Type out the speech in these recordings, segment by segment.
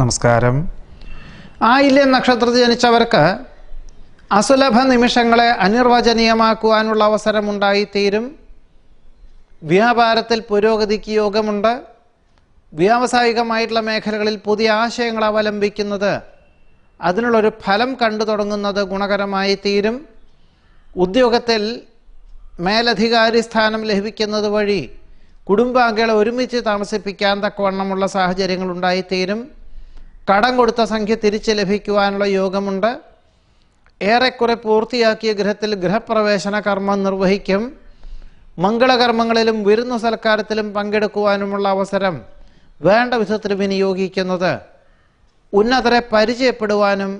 നമസ്കാരം ആയില്യം നക്ഷത്രത്തിൽ ജനിച്ചവർക്ക് അസുലഭ നിമിഷങ്ങളെ അനിർവചനീയമാക്കുവാനുള്ള അവസരമുണ്ടായിത്തീരും വ്യാപാരത്തിൽ പുരോഗതിക്ക് യോഗമുണ്ട് വ്യാവസായികമായിട്ടുള്ള മേഖലകളിൽ പുതിയ ആശയങ്ങൾ അവലംബിക്കുന്നത് അതിനുള്ളൊരു ഫലം കണ്ടു തുടങ്ങുന്നത് ഗുണകരമായി തീരും ഉദ്യോഗത്തിൽ മേലധികാരി സ്ഥാനം ലഭിക്കുന്നത് വഴി കുടുംബാംഗങ്ങളെ ഒരുമിച്ച് താമസിപ്പിക്കാൻ തക്കവണ്ണമുള്ള സാഹചര്യങ്ങൾ ഉണ്ടായിത്തീരും കടം കൊടുത്ത സംഖ്യ തിരിച്ച് ലഭിക്കുവാനുള്ള യോഗമുണ്ട് ഏറെക്കുറെ പൂർത്തിയാക്കിയ ഗൃഹത്തിൽ ഗൃഹപ്രവേശന കർമ്മം നിർവഹിക്കും മംഗളകർമ്മങ്ങളിലും വിരുന്നു സൽക്കാരത്തിലും പങ്കെടുക്കുവാനുമുള്ള അവസരം വേണ്ട വിധത്തിൽ വിനിയോഗിക്കുന്നത് ഉന്നതരെ പരിചയപ്പെടുവാനും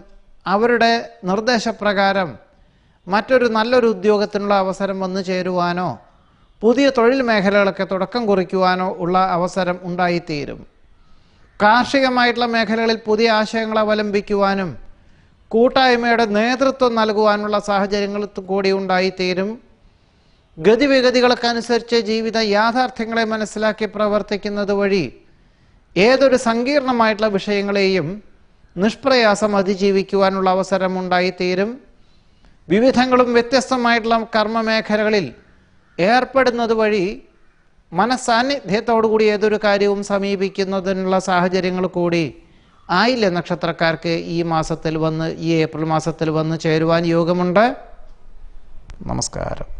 അവരുടെ നിർദ്ദേശപ്രകാരം മറ്റൊരു നല്ലൊരു ഉദ്യോഗത്തിനുള്ള അവസരം വന്നു ചേരുവാനോ പുതിയ തൊഴിൽ മേഖലകളൊക്കെ തുടക്കം കുറിക്കുവാനോ ഉള്ള അവസരം ഉണ്ടായിത്തീരും കാർഷികമായിട്ടുള്ള മേഖലകളിൽ പുതിയ ആശയങ്ങൾ അവലംബിക്കുവാനും കൂട്ടായ്മയുടെ നേതൃത്വം നൽകുവാനുള്ള സാഹചര്യങ്ങൾ കൂടി ഉണ്ടായിത്തീരും ഗതിവിഗതികൾക്കനുസരിച്ച് ജീവിത യാഥാർത്ഥ്യങ്ങളെ മനസ്സിലാക്കി പ്രവർത്തിക്കുന്നത് വഴി ഏതൊരു സങ്കീർണമായിട്ടുള്ള വിഷയങ്ങളെയും നിഷ്പ്രയാസം അതിജീവിക്കുവാനുള്ള അവസരം ഉണ്ടായിത്തീരും വിവിധങ്ങളും വ്യത്യസ്തമായിട്ടുള്ള കർമ്മമേഖലകളിൽ ഏർപ്പെടുന്നത് വഴി മനസാന്നിധ്യത്തോടുകൂടി ഏതൊരു കാര്യവും സമീപിക്കുന്നതിനുള്ള സാഹചര്യങ്ങൾ കൂടി ആയില്ല നക്ഷത്രക്കാർക്ക് ഈ മാസത്തിൽ വന്ന് ഈ ഏപ്രിൽ മാസത്തിൽ വന്ന് ചേരുവാൻ യോഗമുണ്ട് നമസ്കാരം